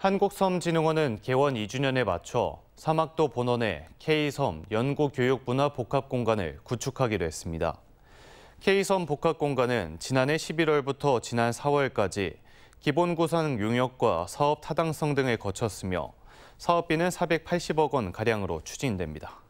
한국섬진흥원은 개원 2주년에 맞춰 사막도 본원에 K섬 연구교육문화 복합공간을 구축하기로 했습니다. K섬 복합공간은 지난해 11월부터 지난 4월까지 기본구상 용역과 사업 타당성 등을 거쳤으며 사업비는 480억 원가량으로 추진됩니다.